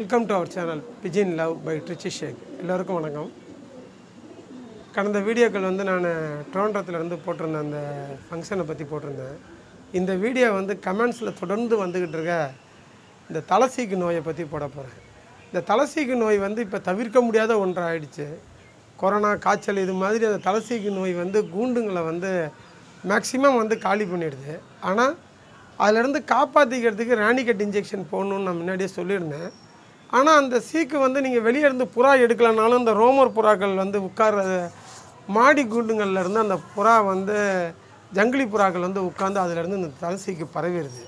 welcome to our channel pigeon love by Trichy Sheikh எல்லோருக்கும் வணக்கம் கடந்த வீடியோக்கள் வந்து நான் ட்ரோன்றத்துலேருந்து போட்டிருந்தேன் அந்த ஃபங்க்ஷனை பற்றி போட்டிருந்தேன் இந்த வீடியோ வந்து கமெண்ட்ஸில் தொடர்ந்து வந்துக்கிட்டு இருக்க இந்த தலசீக்கு நோயை பற்றி போட போகிறேன் இந்த தலசீக்கு நோய் வந்து இப்போ தவிர்க்க முடியாத ஒன்றாகிடுச்சு கொரோனா காய்ச்சல் இது மாதிரி அந்த தலசீக்கு நோய் வந்து கூண்டுங்களை வந்து மேக்சிமம் வந்து காலி பண்ணிடுது ஆனால் அதிலேருந்து காப்பாற்றிக்கிறதுக்கு ராணிக்கட் இன்ஜெக்ஷன் போடணுன்னு நான் முன்னாடியே சொல்லியிருந்தேன் ஆனால் அந்த சீக்கு வந்து நீங்கள் வெளியே இருந்து புறா எடுக்கலனாலும் இந்த ரோமர் புறாக்கள் வந்து உட்கார மாடி கூண்டுங்களில் இருந்து அந்த புறா வந்து ஜங்கிலி புறாக்கள் வந்து உட்காந்து அதிலேருந்து இந்த தலைசீக்கு பரவிடுது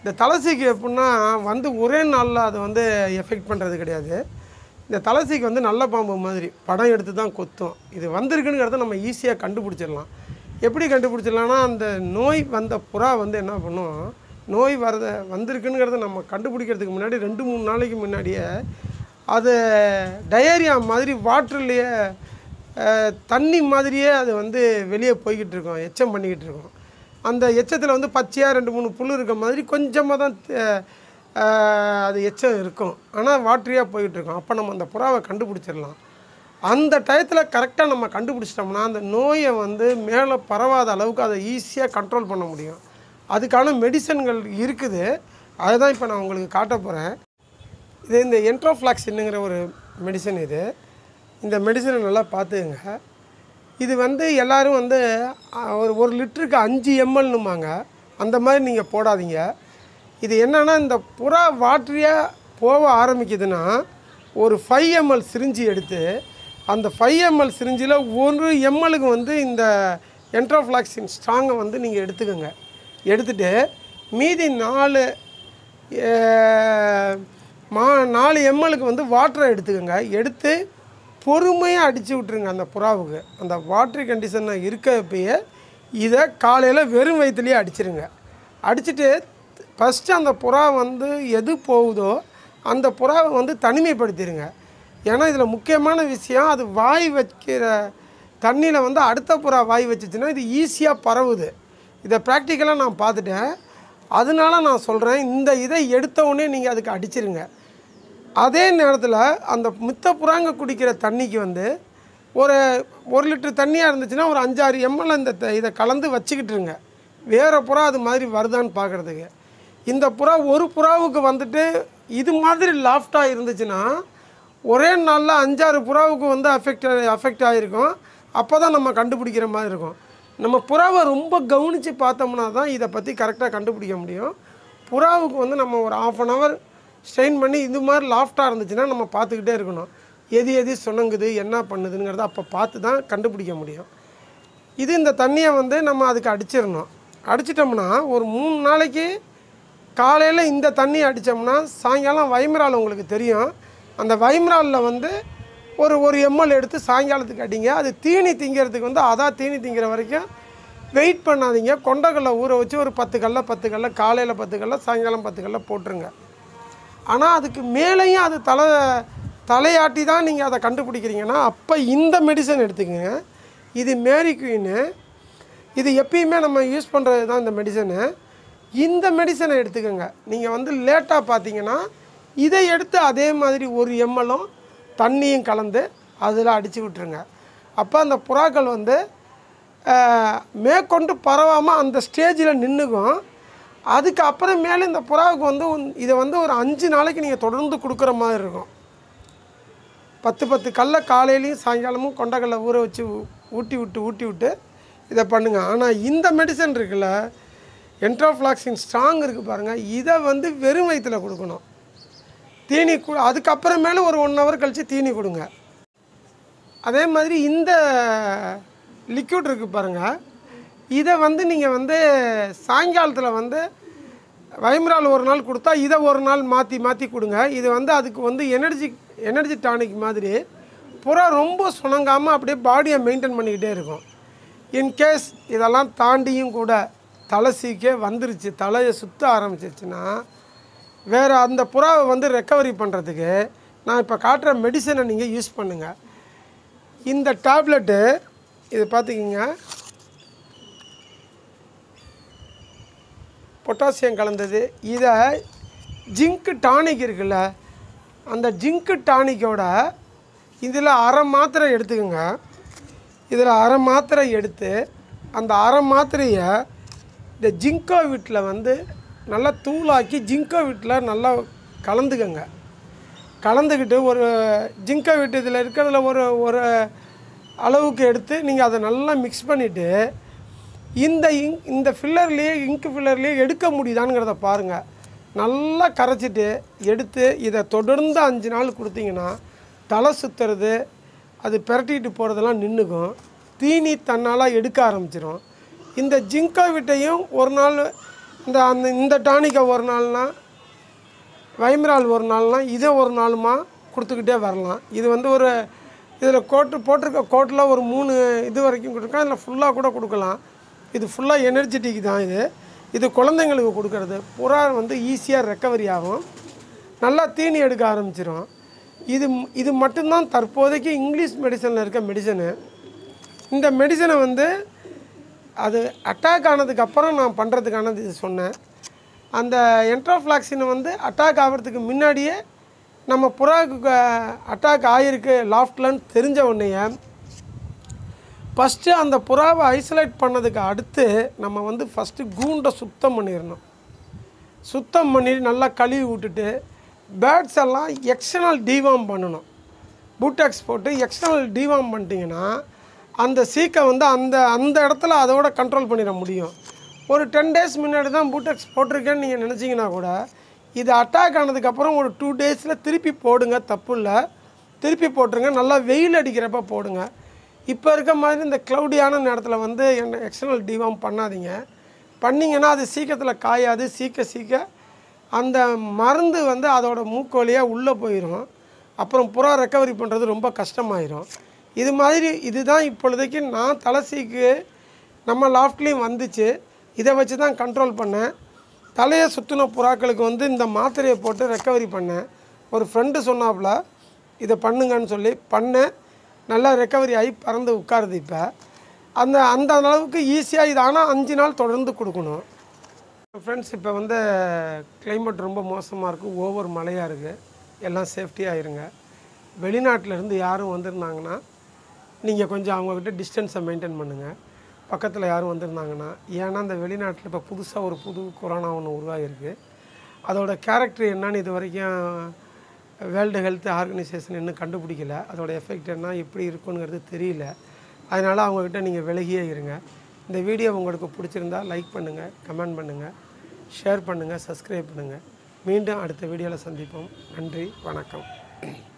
இந்த தலைசீக்கு எப்படின்னா வந்து ஒரே நாளில் அது வந்து எஃபெக்ட் பண்ணுறது கிடையாது இந்த தலைசீக்கு வந்து நல்ல பாம்பு மாதிரி படம் எடுத்து தான் கொத்தும் இது வந்திருக்குங்கிறத நம்ம ஈஸியாக கண்டுபிடிச்சிடலாம் எப்படி கண்டுபிடிச்சிடலாம்னா அந்த நோய் வந்த புறா வந்து என்ன பண்ணும் நோய் வரத வந்திருக்குங்கிறத நம்ம கண்டுபிடிக்கிறதுக்கு முன்னாடி ரெண்டு மூணு நாளைக்கு முன்னாடியே அது டயரியா மாதிரி வாட்டர்லேயே தண்ணி மாதிரியே அது வந்து வெளியே போய்கிட்டு இருக்கோம் எச்சம் பண்ணிக்கிட்டு இருக்கோம் அந்த எச்சத்தில் வந்து பச்சையாக ரெண்டு மூணு புல் இருக்க மாதிரி கொஞ்சமாக தான் அது எச்சம் இருக்கும் ஆனால் வாட்ரியாக போய்கிட்டு இருக்கோம் அப்போ நம்ம அந்த புறாவை கண்டுபிடிச்சிடலாம் அந்த டயத்தில் கரெக்டாக நம்ம கண்டுபிடிச்சிட்டோம்னா அந்த நோயை வந்து மேலே பரவாத அளவுக்கு அதை ஈஸியாக கண்ட்ரோல் பண்ண முடியும் அதுக்கான மெடிசன்கள் இருக்குது அதுதான் இப்போ நான் உங்களுக்கு காட்ட போகிறேன் இது இந்த என்ட்ரோஃப்ளாக்ஸின்னுங்கிற ஒரு மெடிசன் இது இந்த மெடிசனை நல்லா பார்த்துங்க இது வந்து எல்லோரும் வந்து ஒரு ஒரு லிட்டருக்கு அஞ்சு எம்எல்னுமாங்க அந்த மாதிரி நீங்கள் போடாதீங்க இது என்னென்னா இந்த புறா வாட்டரியாக போக ஆரம்பிக்குதுன்னா ஒரு ஃபைவ் எம்எல் சிரிஞ்சு எடுத்து அந்த ஃபைவ் எம்எல் சிரிஞ்சில் ஒரு எம்எலுக்கு வந்து இந்த என்ட்ரோஃப்ளாக்ஸின் ஸ்ட்ராங்கை வந்து நீங்கள் எடுத்துக்கோங்க எடுத்துகிட்டு மீதி நாலு மா நாலு எம்எலுக்கு வந்து வாட்டரை எடுத்துக்கோங்க எடுத்து பொறுமையாக அடித்து விட்ருங்க அந்த புறாவுக்கு அந்த வாட்ரு கண்டிஷனில் இருக்கப்பயே இதை காலையில் வெறும் வயிற்றுலேயே அடிச்சிருங்க அடிச்சுட்டு ஃபஸ்ட்டு அந்த புறா வந்து எது போகுதோ அந்த புறாவை வந்து தனிமைப்படுத்திடுங்க ஏன்னா இதில் முக்கியமான விஷயம் அது வாய் வைக்கிற தண்ணியில் வந்து அடுத்த புறா வாய் வச்சிச்சின்னா இது ஈஸியாக பரவுது இதை ப்ராக்டிக்கலாக நான் பார்த்துட்டேன் அதனால நான் சொல்கிறேன் இந்த இதை எடுத்தவுடனே நீங்கள் அதுக்கு அடிச்சிருங்க அதே நேரத்தில் அந்த மித்த புறாங்க குடிக்கிற தண்ணிக்கு வந்து ஒரு ஒரு லிட்டர் தண்ணியாக இருந்துச்சுன்னா ஒரு அஞ்சாறு எம்எல் இந்த இதை கலந்து வச்சுக்கிட்டுருங்க வேறு புறா அது மாதிரி வருதான்னு பார்க்குறதுக்கு இந்த புறா ஒரு புறாவுக்கு வந்துட்டு இது மாதிரி லாஃப்டாக இருந்துச்சுன்னா ஒரே நாளில் அஞ்சாறு புறாவுக்கு வந்து அஃபெக்ட் அஃபெக்ட் ஆகிருக்கும் அப்போ தான் நம்ம கண்டுபிடிக்கிற மாதிரி இருக்கும் நம்ம புறாவை ரொம்ப கவனித்து பார்த்தோம்னா தான் இதை பற்றி கரெக்டாக கண்டுபிடிக்க முடியும் புறாவுக்கு வந்து நம்ம ஒரு ஆஃப் அன் ஹவர் ஸ்ட்ரெயின் பண்ணி இது மாதிரி லாஃப்டாக இருந்துச்சுன்னா நம்ம பார்த்துக்கிட்டே இருக்கணும் எது எது சுணங்குது என்ன பண்ணுதுங்கிறத அப்போ பார்த்து தான் கண்டுபிடிக்க முடியும் இது இந்த தண்ணியை வந்து நம்ம அதுக்கு அடிச்சிடணும் அடிச்சிட்டோம்னா ஒரு மூணு நாளைக்கு காலையில் இந்த தண்ணி அடித்தோம்னா சாயங்காலம் வைமரால் உங்களுக்கு தெரியும் அந்த வைமராலில் வந்து ஒரு ஒரு எம்எல் எடுத்து சாயங்காலத்துக்கு அடிங்க அது தீனி திங்கிறதுக்கு வந்து அதான் தீனி திங்கிற வரைக்கும் வெயிட் பண்ணாதீங்க கொண்டக்கல்ல ஊற வச்சு ஒரு பத்து கல்ல பத்து கல்ல காலையில் பத்து கல்ல சாயங்காலம் பத்து கல்ல போட்டுருங்க ஆனால் அதுக்கு மேலேயும் அது தலை தலையாட்டி தான் நீங்கள் அதை கண்டுபிடிக்கிறீங்கன்னா அப்போ இந்த மெடிசன் எடுத்துக்கோங்க இது மேரி குயின்னு இது எப்பயுமே நம்ம யூஸ் பண்ணுறது தான் இந்த மெடிசனு இந்த மெடிசனை எடுத்துக்கோங்க நீங்கள் வந்து லேட்டாக பார்த்தீங்கன்னா இதை எடுத்து அதே மாதிரி ஒரு எம்எலும் தண்ணியும் கலந்து அதில் அடித்து விட்டுருங்க அப்போ அந்த புறாக்கள் வந்து மேற்கொண்டு பரவாமல் அந்த ஸ்டேஜில் நின்றுக்கும் அதுக்கு மேலே இந்த புறாவுக்கு வந்து இதை வந்து ஒரு அஞ்சு நாளைக்கு நீங்கள் தொடர்ந்து கொடுக்குற மாதிரி இருக்கும் பத்து பத்து கல்லை காலையிலையும் சாயங்காலமும் கொண்டக்கல்லை ஊற வச்சு ஊட்டி விட்டு ஊட்டி விட்டு இதை பண்ணுங்கள் ஆனால் இந்த மெடிசன் இருக்குல்ல என்ட்ரோஃப்ளாக்சின் ஸ்ட்ராங் இருக்குது பாருங்கள் இதை வந்து வெறும் வயிற்றில் கொடுக்கணும் தீனி கு அதுக்கப்புறமேல ஒரு ஒன் ஹவர் கழித்து தீனி கொடுங்க அதே மாதிரி இந்த லிக்யூட் இருக்குது பாருங்கள் இதை வந்து நீங்கள் வந்து சாயங்காலத்தில் வந்து வைமரால் ஒரு நாள் கொடுத்தா இதை ஒரு நாள் மாற்றி மாற்றி கொடுங்க இது வந்து அதுக்கு வந்து எனர்ஜி எனர்ஜி டானிக் மாதிரி புறா ரொம்ப சுணங்காமல் அப்படியே பாடியை மெயின்டைன் பண்ணிக்கிட்டே இருக்கும் இன்கேஸ் இதெல்லாம் தாண்டியும் கூட தலை சீக்கே வந்துருச்சு தலையை சுற்ற ஆரம்பிச்சிருச்சுன்னா வேறு அந்த புறாவை வந்து ரெக்கவரி பண்ணுறதுக்கு நான் இப்போ காட்டுற மெடிசனை நீங்கள் யூஸ் பண்ணுங்கள் இந்த டேப்லெட்டு இது பார்த்துக்கிங்க பொட்டாசியம் கலந்தது இதை ஜிங்க்கு டானிக் இருக்குல்ல அந்த ஜிங்க்கு டானிக்கோட இதில் அரை மாத்திரை எடுத்துக்கோங்க இதில் அரை மாத்திரை எடுத்து அந்த அரை மாத்திரையை இந்த ஜிங்கோ வீட்டில் வந்து நல்லா தூளாக்கி ஜிங்கோ வீட்டில் நல்லா கலந்துக்கங்க கலந்துக்கிட்டு ஒரு ஜிங்கோ வீட்டு இதில் இருக்கிறதுல ஒரு ஒரு அளவுக்கு எடுத்து நீங்கள் அதை நல்லா மிக்ஸ் பண்ணிவிட்டு இந்த இங் இந்த ஃபில்லர்லேயே இங்கு ஃபில்லர்லேயே எடுக்க முடியுதானுங்கிறத பாருங்கள் நல்லா கரைச்சிட்டு எடுத்து இதை தொடர்ந்து அஞ்சு நாள் கொடுத்தீங்கன்னா தலை சுற்றுறது அது பெரட்டிக்கிட்டு போகிறதெல்லாம் நின்றுக்கும் தீனி தன்னால் எடுக்க ஆரம்பிச்சிடும் இந்த ஜிங்கோ வீட்டையும் ஒரு நாள் இந்த அந்த இந்த டானிக்கை ஒரு நாள்னா வைமிரால் ஒரு நாள்னா இதே ஒரு நாளுமா கொடுத்துக்கிட்டே வரலாம் இது வந்து ஒரு இதில் கோட்டு போட்டிருக்க கோட்டில் ஒரு மூணு இது வரைக்கும் கொடுக்கலாம் இதில் ஃபுல்லாக கூட கொடுக்கலாம் இது ஃபுல்லாக எனர்ஜெட்டிக் தான் இது இது குழந்தைங்களுக்கு கொடுக்கறது புறா வந்து ஈஸியாக ரெக்கவரி ஆகும் நல்லா தீனி எடுக்க ஆரம்பிச்சிடும் இது இது மட்டும்தான் தற்போதைக்கு இங்கிலீஷ் மெடிசனில் இருக்க மெடிசனு இந்த மெடிசனை வந்து அது அட்டாக் ஆனதுக்கப்புறம் நான் பண்ணுறதுக்கானது இது சொன்னேன் அந்த என்ட்ரோஃப்ளாக்சின் வந்து அட்டாக் ஆகிறதுக்கு முன்னாடியே நம்ம புறாவுக்கு அட்டாக் ஆகிருக்கு லாஃப்ட்லன்னு தெரிஞ்ச உடனே ஃபஸ்ட்டு அந்த புறாவை ஐசோலேட் பண்ணதுக்கு அடுத்து நம்ம வந்து ஃபஸ்ட்டு கூண்டை சுத்தம் பண்ணிடணும் சுத்தம் பண்ணி நல்லா கழுவி விட்டுட்டு பேர்ட்ஸ் எல்லாம் எக்ஸ்டர்னல் டிவார்ம் பண்ணணும் பூட்டாக்ஸ் போட்டு எக்ஸ்டர்னல் டிவார்ம் பண்ணிட்டிங்கன்னா அந்த சீக்கை வந்து அந்த அந்த இடத்துல அதோட கண்ட்ரோல் பண்ணிட முடியும் ஒரு டென் டேஸ் முன்னாடி தான் பூட்டெக்ஸ் போட்டிருக்கேன்னு நீங்கள் நினச்சிங்கன்னா கூட இது அட்டாக் ஆனதுக்கப்புறம் ஒரு டூ டேஸில் திருப்பி போடுங்க தப்பு இல்லை திருப்பி போட்டுருங்க நல்லா வெயில் அடிக்கிறப்ப போடுங்க இப்போ இருக்க மாதிரி இந்த க்ளவுடியான நேரத்தில் வந்து என்ன எக்ஸ்டர்னல் டிவாம் பண்ணாதீங்க பண்ணிங்கன்னா அது சீக்கிரத்தில் காயாது சீக்க சீக்க அந்த மருந்து வந்து அதோடய மூக்கோலியாக உள்ளே போயிடும் அப்புறம் புறா ரெக்கவரி பண்ணுறது ரொம்ப கஷ்டமாயிரும் இது மாதிரி இதுதான் இப்பொழுதைக்கு நான் தலைசிக்கு நம்ம லாஃப்ட்லேயும் வந்துச்சு இதை வச்சு தான் கண்ட்ரோல் பண்ணேன் தலையை சுற்றின புறாக்களுக்கு வந்து இந்த மாத்திரையை போட்டு ரெக்கவரி பண்ணேன் ஒரு ஃப்ரெண்டு சொன்னாப்புல இதை பண்ணுங்கன்னு சொல்லி பண்ணேன் நல்லா ரெக்கவரி ஆகி பறந்து உட்காருது இப்போ அந்த அந்த அளவுக்கு ஈஸியாக இது ஆனால் அஞ்சு நாள் தொடர்ந்து கொடுக்கணும் ஃப்ரெண்ட்ஸ் இப்போ வந்து கிளைமேட் ரொம்ப மோசமாக இருக்குது ஓவர் மழையாக இருக்குது எல்லாம் சேஃப்டியாக இருங்க வெளிநாட்டிலேருந்து யாரும் வந்திருந்தாங்கன்னா நீங்கள் கொஞ்சம் அவங்கக்கிட்ட டிஸ்டன்ஸை மெயின்டைன் பண்ணுங்கள் பக்கத்தில் யாரும் வந்திருந்தாங்கன்னா ஏன்னா இந்த வெளிநாட்டில் இப்போ புதுசாக ஒரு புது கொரோனா ஒன்று உருவாகிருக்கு அதோடய கேரக்டர் என்னன்னு இது வரைக்கும் வேர்ல்டு ஹெல்த் ஆர்கனைசேஷன் இன்னும் கண்டுபிடிக்கல அதோடய எஃபெக்ட் என்ன எப்படி இருக்குங்கிறது தெரியல அதனால் அவங்கக்கிட்ட நீங்கள் விலகியே இருங்க இந்த வீடியோ உங்களுக்கு பிடிச்சிருந்தா லைக் பண்ணுங்கள் கமெண்ட் பண்ணுங்கள் ஷேர் பண்ணுங்கள் சப்ஸ்கிரைப் பண்ணுங்கள் மீண்டும் அடுத்த வீடியோவில் சந்திப்போம் நன்றி வணக்கம்